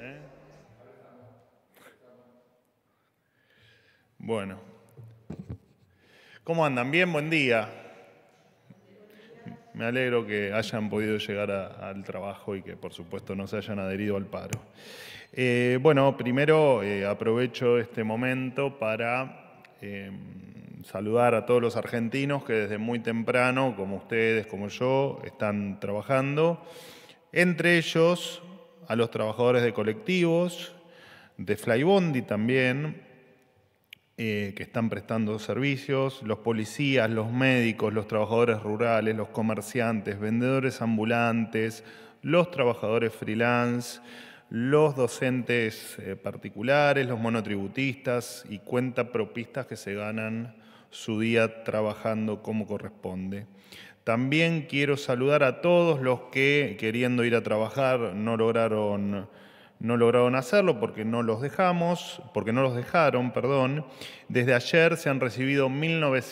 ¿Eh? Bueno. ¿Cómo andan? Bien, buen día. Me alegro que hayan podido llegar al trabajo y que por supuesto no se hayan adherido al paro. Eh, bueno, primero eh, aprovecho este momento para em, saludar a todos los argentinos que desde muy temprano, como ustedes, como yo, están trabajando. Entre ellos, a los trabajadores de colectivos, de Flybondi también, eh, que están prestando servicios, los policías, los médicos, los trabajadores rurales, los comerciantes, vendedores ambulantes, los trabajadores freelance, los docentes eh, particulares, los monotributistas y cuentapropistas que se ganan su día trabajando como corresponde. También quiero saludar a todos los que queriendo ir a trabajar no lograron no lograron hacerlo porque no los dejamos, porque no los dejaron, perdón. Desde ayer se han recibido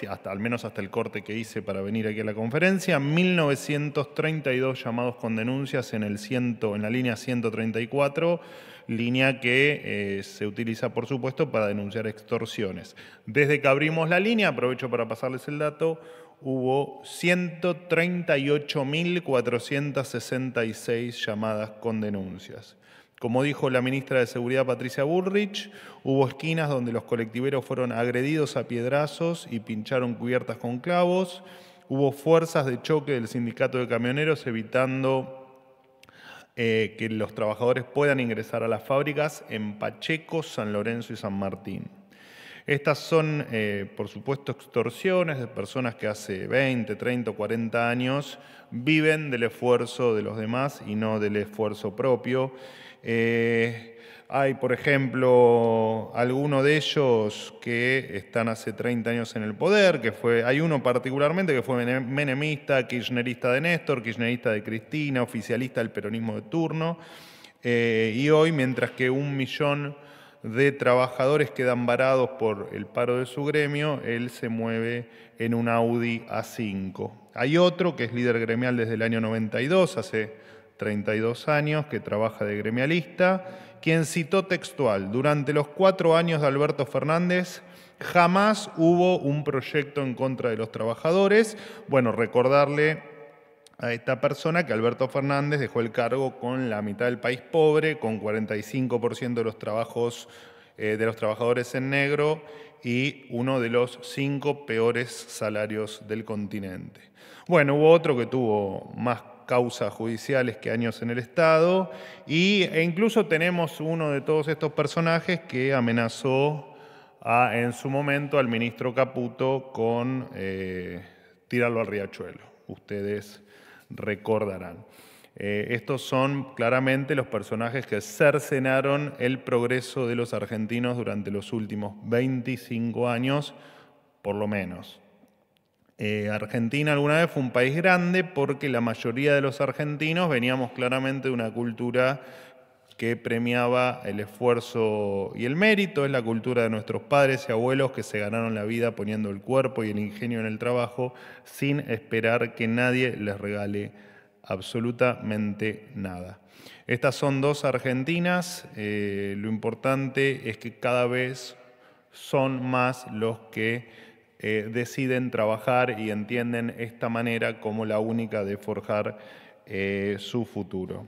hasta al menos hasta el corte que hice para venir aquí a la conferencia, 1932 llamados con denuncias en el 100, en la línea 134 línea que eh, se utiliza, por supuesto, para denunciar extorsiones. Desde que abrimos la línea, aprovecho para pasarles el dato, hubo 138.466 llamadas con denuncias. Como dijo la ministra de Seguridad Patricia Bullrich, hubo esquinas donde los colectiveros fueron agredidos a piedrazos y pincharon cubiertas con clavos. Hubo fuerzas de choque del sindicato de camioneros evitando eh, que los trabajadores puedan ingresar a las fábricas en Pacheco, San Lorenzo y San Martín. Estas son, eh, por supuesto, extorsiones de personas que hace 20, 30 o 40 años viven del esfuerzo de los demás y no del esfuerzo propio. Eh, hay, por ejemplo, algunos de ellos que están hace 30 años en el poder, que fue, hay uno particularmente que fue menemista, kirchnerista de Néstor, kirchnerista de Cristina, oficialista del peronismo de turno, eh, y hoy, mientras que un millón de trabajadores quedan varados por el paro de su gremio, él se mueve en un Audi A5. Hay otro que es líder gremial desde el año 92, hace 32 años, que trabaja de gremialista quien citó textual, durante los cuatro años de Alberto Fernández jamás hubo un proyecto en contra de los trabajadores. Bueno, recordarle a esta persona que Alberto Fernández dejó el cargo con la mitad del país pobre, con 45% de los trabajos eh, de los trabajadores en negro y uno de los cinco peores salarios del continente. Bueno, hubo otro que tuvo más causas judiciales que años en el Estado, y, e incluso tenemos uno de todos estos personajes que amenazó a, en su momento al ministro Caputo con eh, tirarlo al riachuelo. Ustedes recordarán. Eh, estos son claramente los personajes que cercenaron el progreso de los argentinos durante los últimos 25 años, por lo menos. Eh, Argentina alguna vez fue un país grande porque la mayoría de los argentinos veníamos claramente de una cultura que premiaba el esfuerzo y el mérito, es la cultura de nuestros padres y abuelos que se ganaron la vida poniendo el cuerpo y el ingenio en el trabajo sin esperar que nadie les regale absolutamente nada. Estas son dos Argentinas, eh, lo importante es que cada vez son más los que eh, deciden trabajar y entienden esta manera como la única de forjar eh, su futuro.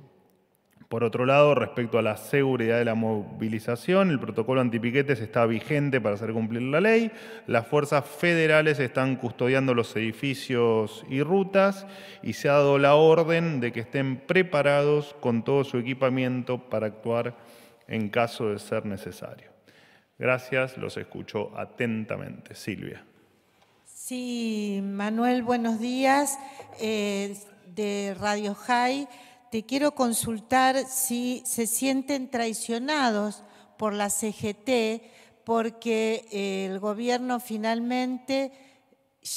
Por otro lado, respecto a la seguridad de la movilización, el protocolo antipiquetes está vigente para hacer cumplir la ley, las fuerzas federales están custodiando los edificios y rutas y se ha dado la orden de que estén preparados con todo su equipamiento para actuar en caso de ser necesario. Gracias, los escucho atentamente. Silvia. Sí, Manuel, buenos días. Eh, de Radio High, te quiero consultar si se sienten traicionados por la CGT, porque el gobierno finalmente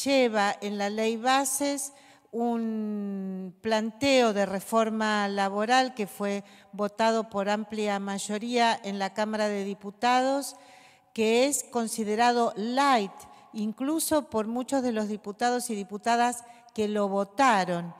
lleva en la ley bases un planteo de reforma laboral que fue votado por amplia mayoría en la Cámara de Diputados, que es considerado light incluso por muchos de los diputados y diputadas que lo votaron,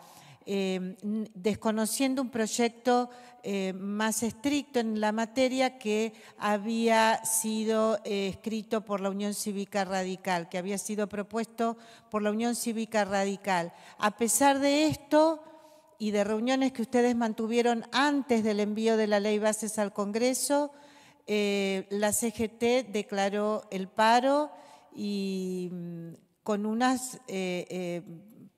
eh, desconociendo un proyecto eh, más estricto en la materia que había sido eh, escrito por la Unión Cívica Radical, que había sido propuesto por la Unión Cívica Radical. A pesar de esto y de reuniones que ustedes mantuvieron antes del envío de la ley bases al Congreso, la CGT declaró el paro y mm, con unas eh, eh,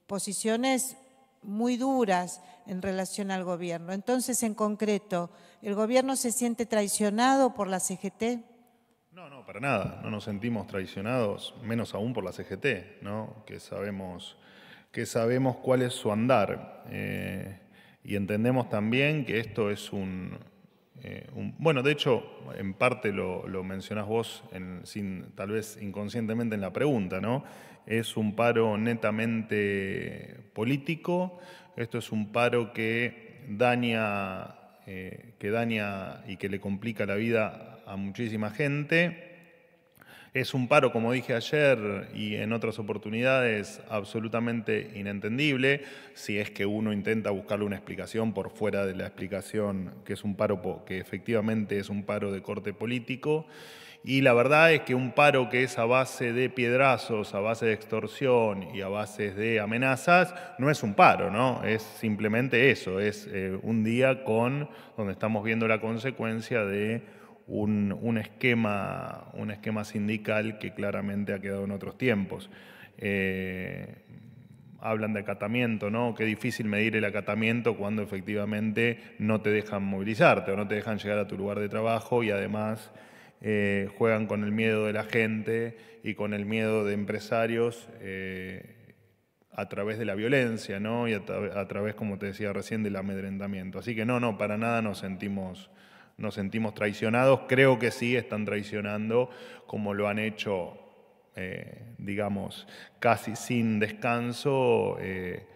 posiciones muy duras en relación al gobierno. Entonces, en concreto, ¿el gobierno se siente traicionado por la CGT? No, no, para nada. No nos sentimos traicionados, menos aún por la CGT, ¿no? que, sabemos, que sabemos cuál es su andar. Eh, y entendemos también que esto es un, eh, bueno, de hecho, en parte lo, mencionás vos, tal vez inconscientemente en la pregunta, ¿no? Es un paro netamente político, esto es un paro que daña, eh, que daña y que le complica la vida a muchísima gente es un paro, como dije ayer y en otras oportunidades, absolutamente inentendible, si es que uno intenta buscarle una explicación por fuera de la explicación que es un paro que efectivamente es un paro de corte político. Y la verdad es que un paro que es a base de piedrazos, a base de extorsión y a base de amenazas, no es un paro, ¿no? Es simplemente eso, es eh, un día con donde estamos viendo la consecuencia de un, esquema, un esquema sindical que claramente ha quedado en otros tiempos. Eh, hablan de acatamiento, ¿no? Qué difícil medir el acatamiento cuando efectivamente no te dejan movilizarte o no te dejan llegar a tu lugar de trabajo y además eh, juegan con el miedo de la gente y con el miedo de empresarios. Eh, a través de la violencia, ¿no? Y a, a, través, como te decía recién, del amedrentamiento. Así que no, no, para nada nos sentimos, nos sentimos traicionados, creo que sí están traicionando como lo han hecho, eh, digamos, casi sin descanso. Eh,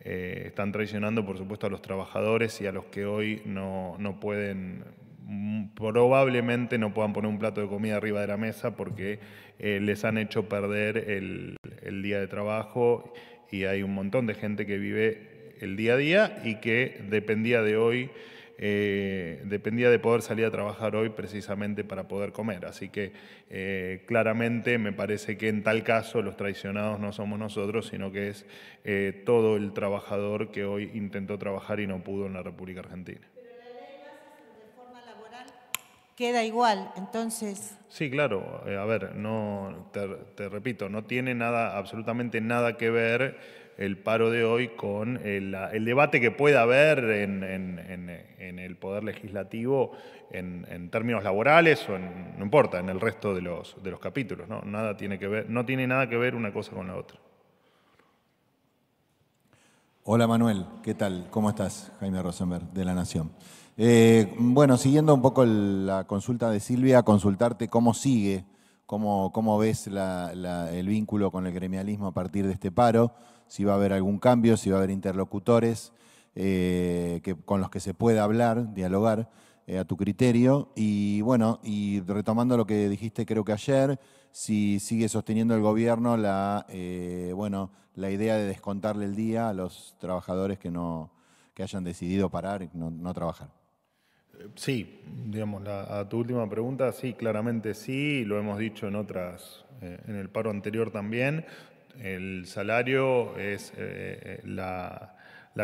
eh, están traicionando, por supuesto, a los trabajadores y a los que hoy no, pueden mm, probablemente no puedan poner un plato de comida arriba de la mesa porque les han hecho perder el, día de trabajo y hay un montón de gente que vive el día a día y que dependía de hoy eh, dependía de poder salir a trabajar hoy precisamente para poder comer. Así que eh, claramente me parece que en tal caso los traicionados no somos nosotros, sino que es eh, todo el trabajador que hoy intentó trabajar y no pudo en la República Argentina queda igual, entonces... Sí, claro, a ver, no, te, te repito, no tiene nada, absolutamente nada que ver el paro de hoy con el, debate que pueda haber en, el Poder Legislativo en, términos laborales o en, no importa, en el resto de los, de los capítulos. ¿no? Nada tiene que ver, no tiene nada que ver una cosa con la otra. Hola Manuel, ¿qué tal? ¿Cómo estás? Jaime Rosenberg, de La Nación. Eh, bueno, siguiendo un poco la consulta de Silvia, consultarte cómo sigue, cómo, ves el vínculo con el gremialismo a partir de este paro si va a haber algún cambio, si va a haber interlocutores eh, que, con los que se pueda hablar, dialogar eh, a tu criterio. Y bueno, y retomando lo que dijiste creo que ayer, si sigue sosteniendo el gobierno la, eh, bueno, la idea de descontarle el día a los trabajadores que, no, que hayan decidido parar y no, trabajar. Sí, digamos, a tu última pregunta, sí, claramente sí, lo hemos dicho en otras, en el paro anterior también, el salario es eh, eh, la,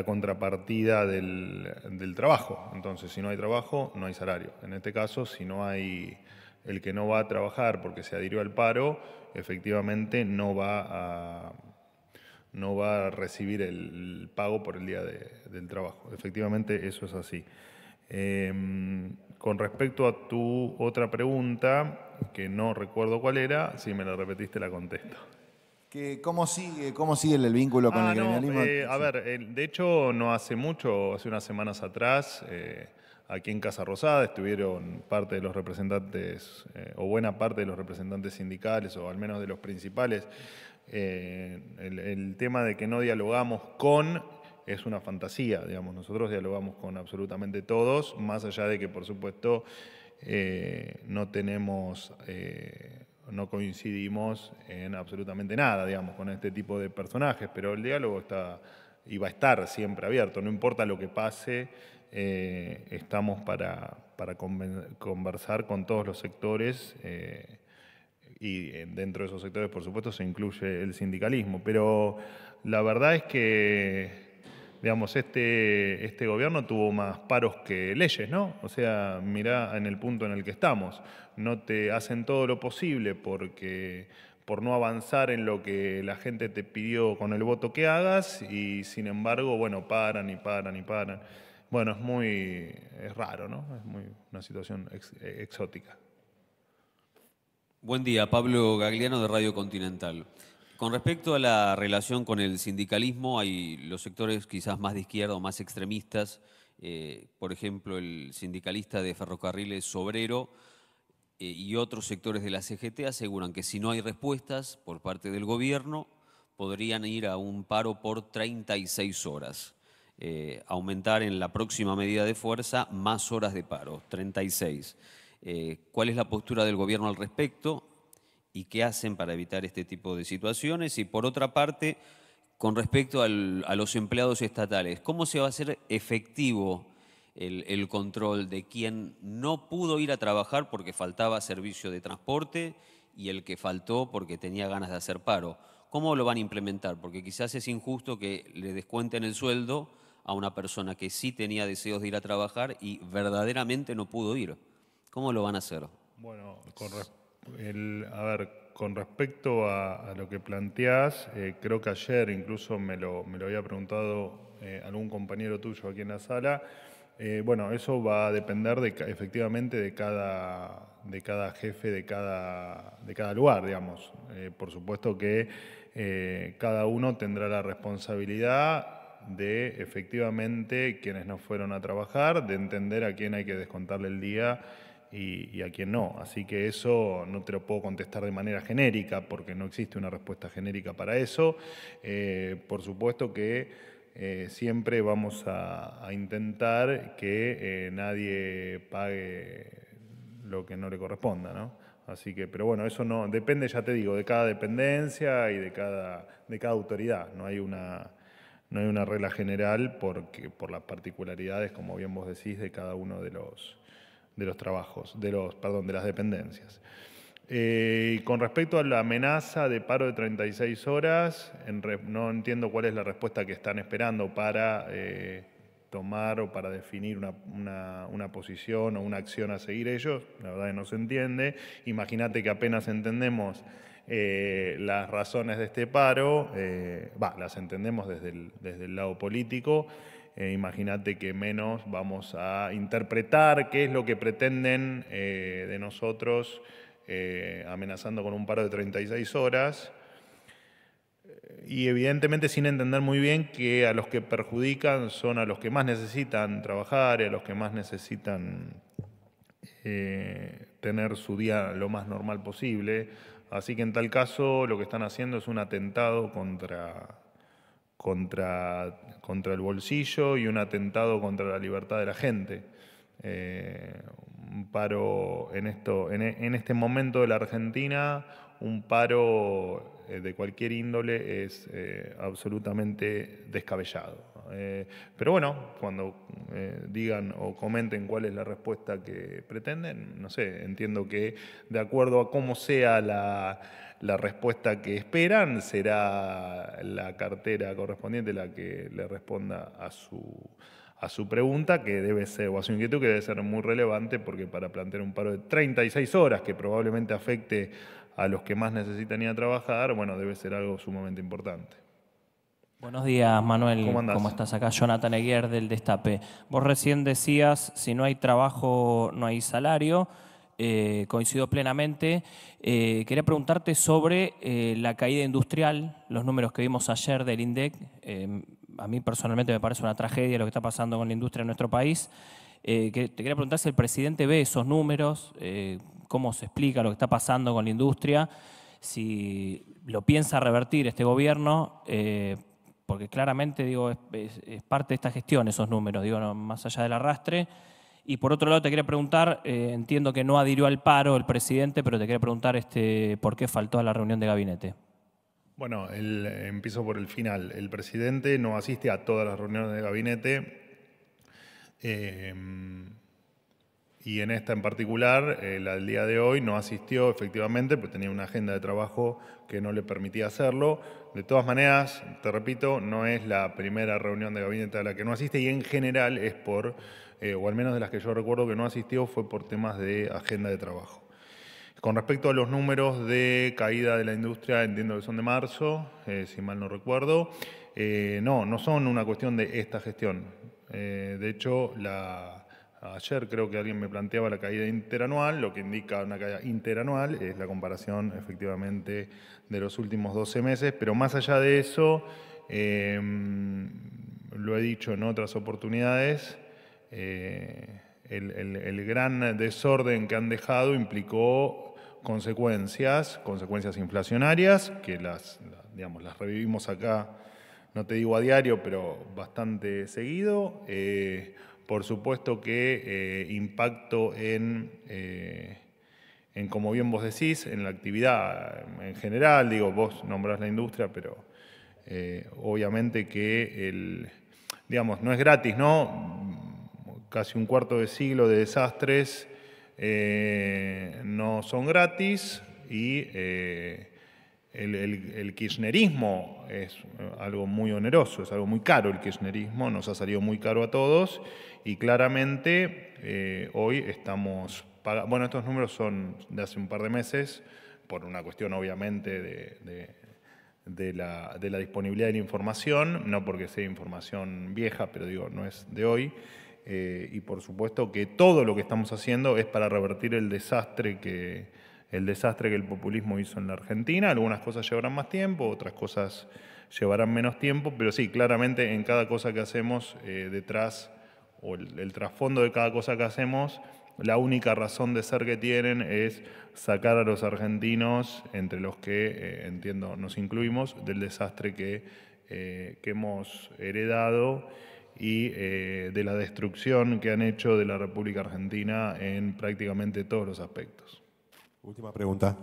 contrapartida del, trabajo. Entonces, si no hay trabajo, no hay salario. En este caso, si no hay el que no va a trabajar porque se adhirió al paro, efectivamente no va a, no va a recibir el, pago por el día del trabajo. Efectivamente, eso es así. Em, con respecto a tu otra pregunta, que no recuerdo cuál era, si me la repetiste la contesto. ¿Cómo sigue, el vínculo con ah, el eh, a ver, eh, de hecho, no hace mucho, hace unas semanas atrás, eh, aquí en Casa Rosada estuvieron parte de los representantes, o buena parte de los representantes sindicales, o al menos de los principales. El, tema de que no dialogamos con es una fantasía, digamos. Nosotros dialogamos con absolutamente todos, más allá de que, por supuesto, no tenemos no coincidimos en absolutamente nada, digamos, con este tipo de personajes, pero el diálogo está y va a estar siempre abierto, no importa lo que pase, eh, estamos para, conversar con todos los sectores eh, y dentro de esos sectores, por supuesto, se incluye el sindicalismo, pero la verdad es que digamos, este, este gobierno tuvo más paros que leyes, ¿no? O sea, mirá en el punto en el que estamos. No te hacen todo lo posible porque por no avanzar en lo que la gente te pidió con el voto que hagas y sin embargo, bueno, paran y paran y paran. Bueno, es muy es raro, ¿no? Es muy una situación exótica. Buen día, Pablo Gagliano de Radio Continental. Con respecto a la relación con el sindicalismo, hay los sectores quizás más de izquierda o más extremistas, eh, por ejemplo, el sindicalista de ferrocarriles obrero eh, y otros sectores de la CGT aseguran que si no hay respuestas por parte del gobierno, podrían ir a un paro por 36 horas. Eh, aumentar en la próxima medida de fuerza más horas de paro, 36. ¿Cuál es la postura del gobierno al respecto? y qué hacen para evitar este tipo de situaciones. Y por otra parte, con respecto a los empleados estatales, ¿cómo se va a hacer efectivo el, control de quien no pudo ir a trabajar porque faltaba servicio de transporte y el que faltó porque tenía ganas de hacer paro? ¿Cómo lo van a implementar? Porque quizás es injusto que le descuenten el sueldo a una persona que sí tenía deseos de ir a trabajar y verdaderamente no pudo ir. ¿Cómo lo van a hacer? Bueno, con, a ver, con respecto a, lo que planteás, eh, creo que ayer incluso me lo, me lo había preguntado eh, algún compañero tuyo aquí en la sala. Eh, bueno, eso va a depender de, efectivamente de cada, de cada jefe, de cada, de cada lugar, digamos. por supuesto que cada uno tendrá la responsabilidad de efectivamente quienes no fueron a trabajar, de entender a quién hay que descontarle el día y, a quién no. Así que eso no te lo puedo contestar de manera genérica porque no existe una respuesta genérica para eso. Eh, por supuesto que eh, siempre vamos a, intentar que eh, nadie pague lo que no le corresponda, Así que, pero bueno, eso no depende, ya te digo, de cada dependencia y de cada, de cada autoridad. No hay una, no hay una regla general porque, por las particularidades, como bien vos decís, de cada uno de los, de los trabajos, de los, perdón, de las dependencias. Eh, con respecto a la amenaza de paro de 36 horas, en no entiendo cuál es la respuesta que están esperando para eh, tomar o para definir una, posición o una acción a seguir ellos. La verdad que no se entiende. Imagínate que apenas entendemos eh, las razones de este paro, las entendemos desde desde el lado político. Eh, imagínate que menos vamos a interpretar qué es lo que pretenden eh, de nosotros eh, amenazando con un paro de 36 horas. Y evidentemente sin entender muy bien que a los que perjudican son a los que más necesitan trabajar, a los que más necesitan tener su día lo más normal posible. Así que en tal caso lo que están haciendo es un atentado contra, contra, contra el bolsillo y un atentado contra la libertad de la gente. Eh, un paro en, esto, en, este momento de la Argentina, un paro eh, de cualquier índole es eh, absolutamente descabellado. Eh, pero bueno, cuando eh, digan o comenten cuál es la respuesta que pretenden, no sé, entiendo que de acuerdo a cómo sea la, la respuesta que esperan, será la cartera correspondiente la que le responda a su a su pregunta, que debe ser, o a su inquietud, que debe ser muy relevante, porque para plantear un paro de 36 horas, que probablemente afecte a los que más necesitan ir a trabajar, bueno, debe ser algo sumamente importante. Buenos días, Manuel. ¿Cómo, ¿Cómo estás acá? Jonathan Eguier, del Destape. Vos recién decías, si no hay trabajo, no hay salario. Eh, coincido plenamente. Eh, quería preguntarte sobre eh, la caída industrial, los números que vimos ayer del INDEC. Em, a mí personalmente me parece una tragedia lo que está pasando con la industria en nuestro país. te quería preguntar si el presidente ve esos números, cómo se explica lo que está pasando con la industria, si lo piensa revertir este gobierno porque claramente digo, es, parte de esta gestión esos números, digo, más allá del arrastre. Y por otro lado, te quería preguntar, eh, entiendo que no adhirió al paro el presidente, pero te quería preguntar este, por qué faltó a la reunión de gabinete. Bueno, eh, empiezo por el final. El presidente no asiste a todas las reuniones de gabinete. Eh, y en esta en particular, eh, la del día de hoy, no asistió efectivamente, pero pues tenía una agenda de trabajo que no le permitía hacerlo. De todas maneras, te repito, no es la primera reunión de gabinete a la que no asiste y en general es por, eh, o al menos de las que yo recuerdo que no asistió, fue por temas de agenda de trabajo. Con respecto a los números de caída de la industria, entiendo que son de marzo, eh, si mal no recuerdo, no, no son una cuestión de esta gestión. de hecho, la Ayer creo que alguien me planteaba la caída interanual, lo que indica una caída interanual es la comparación efectivamente de los últimos 12 meses, pero más allá de eso, em, lo he dicho en otras oportunidades, eh, el, gran desorden que han dejado implicó consecuencias, consecuencias inflacionarias, que las, digamos, las revivimos acá, no te digo a diario, pero bastante seguido. Eh, por supuesto que eh, impacto en, eh, en, como bien vos decís, en la actividad en general, digo, vos nombrás la industria, pero eh, obviamente que, el, digamos, no es gratis, ¿no? Casi un cuarto de siglo de desastres no son gratis y el, kirchnerismo es eh, algo muy oneroso, es algo muy caro el kirchnerismo, nos ha salido muy caro a todos y claramente eh, hoy estamos... Bueno, estos números son de hace un par de meses, por una cuestión obviamente de, la, disponibilidad de la información, no porque sea información vieja, pero digo, no es de hoy. Eh, y por supuesto que todo lo que estamos haciendo es para revertir el desastre que, el desastre que el populismo hizo en la Argentina. Algunas cosas llevarán más tiempo, otras cosas llevarán menos tiempo, pero sí, claramente en cada cosa que hacemos eh, detrás o el, trasfondo de cada cosa que hacemos, la única razón de ser que tienen es sacar a los argentinos, entre los que, eh, entiendo, nos incluimos, del desastre que eh, hemos heredado y de la destrucción que han hecho de la República Argentina en prácticamente todos los aspectos. Última pregunta.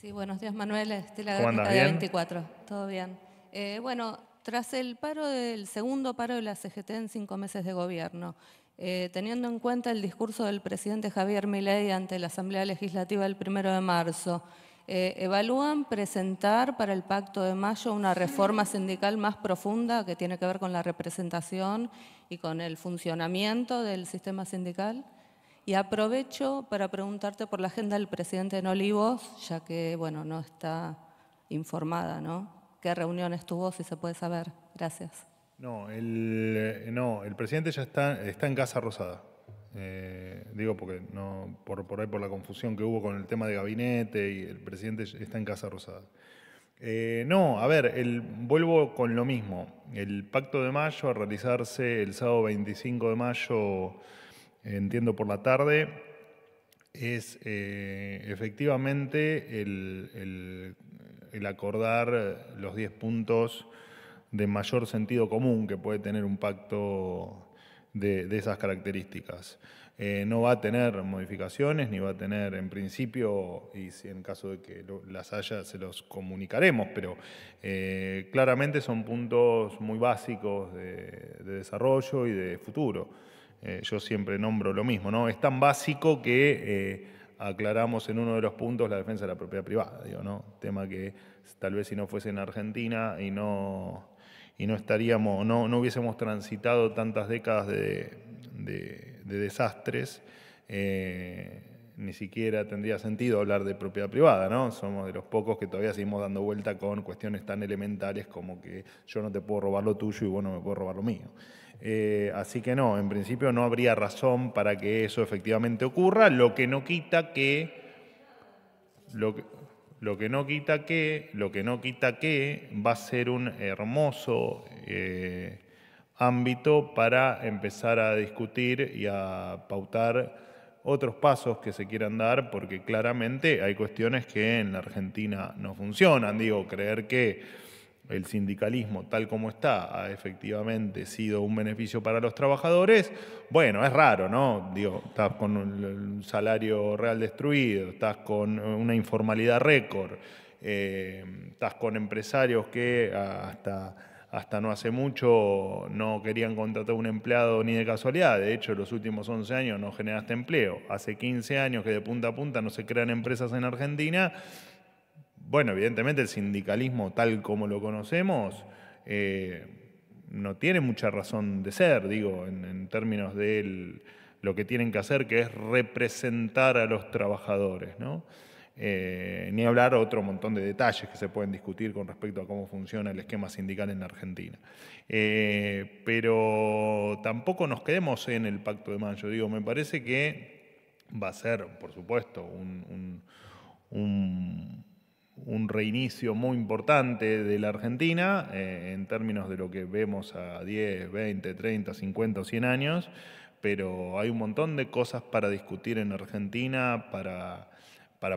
Sí, buenos días, Manuel. Estela la de 24. Todo bien. Eh, bueno, tras el paro del segundo paro de la CGT en cinco meses de gobierno, eh, teniendo en cuenta el discurso del presidente Javier Milei ante la Asamblea Legislativa el primero de marzo, eh, ¿evalúan presentar para el Pacto de Mayo una reforma sindical más profunda que tiene que ver con la representación y con el funcionamiento del sistema sindical? Y aprovecho para preguntarte por la agenda del presidente en Olivos, ya que, bueno, no está informada, ¿no? ¿Qué reuniones estuvo, si se puede saber? Gracias. No, el, eh, no, el presidente ya está, está en Casa Rosada. Eh, digo porque no, por, por ahí por la confusión que hubo con el tema de gabinete y el presidente está en Casa Rosada. Eh, no, a ver, vuelvo con lo mismo. El pacto de mayo a realizarse el sábado 25 de mayo entiendo por la tarde, es eh, efectivamente el, acordar los 10 puntos de mayor sentido común que puede tener un pacto de, esas características. Eh, no va a tener modificaciones, ni va a tener en principio, y si en caso de que las haya se los comunicaremos, pero eh, claramente son puntos muy básicos de desarrollo y de futuro. Eh, yo siempre nombro lo mismo, ¿no? Es tan básico que eh, aclaramos en uno de los puntos la defensa de la propiedad privada, Tema que tal vez si no fuese en Argentina y no, estaríamos, no, hubiésemos transitado tantas décadas de, desastres, eh, ni siquiera tendría sentido hablar de propiedad privada, ¿no? Somos de los pocos que todavía seguimos dando vuelta con cuestiones tan elementales como que yo no te puedo robar lo tuyo y bueno me puedo robar lo mío. Eh, así que no, en principio no habría razón para que eso efectivamente ocurra, lo que no quita que. Lo que, no quita que, lo que no quita que va a ser un hermoso eh, ámbito para empezar a discutir y a pautar otros pasos que se quieran dar, porque claramente hay cuestiones que en la Argentina no funcionan. Digo, creer que el sindicalismo tal como está ha efectivamente sido un beneficio para los trabajadores, bueno, es raro, ¿no? Digo, estás con un salario real destruido, estás con una informalidad récord, eh, estás con empresarios que hasta, hasta no hace mucho no querían contratar un empleado ni de casualidad, de hecho los últimos 11 años no generaste empleo, hace 15 años que de punta a punta no se crean empresas en Argentina bueno, evidentemente el sindicalismo tal como lo conocemos eh, no tiene mucha razón de ser, digo, en, términos de lo que tienen que hacer, que es representar a los trabajadores, ¿no? Eh, ni hablar otro montón de detalles que se pueden discutir con respecto a cómo funciona el esquema sindical en Argentina. Eh, pero tampoco nos quedemos en el Pacto de Mayo. Digo, me parece que va a ser, por supuesto, un un reinicio muy importante de la Argentina eh, en términos de lo que vemos a 10, 20, 30, 50 o 100 años, pero hay un montón de cosas para discutir en Argentina, para,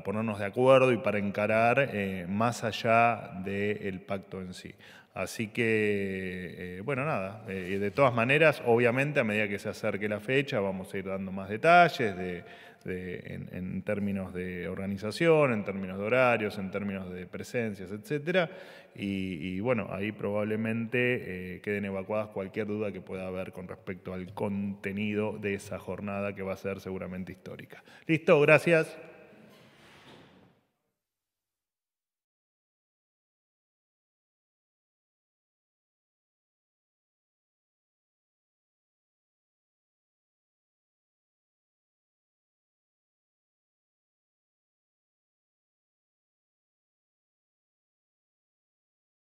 ponernos de acuerdo y para encarar eh, más allá del pacto en sí. Así que, eh, bueno, nada, eh, de todas maneras, obviamente a medida que se acerque la fecha vamos a ir dando más detalles en, términos de organización, en términos de horarios, en términos de presencias, etc. Y, bueno, ahí probablemente eh, queden evacuadas cualquier duda que pueda haber con respecto al contenido de esa jornada que va a ser seguramente histórica. Listo, gracias.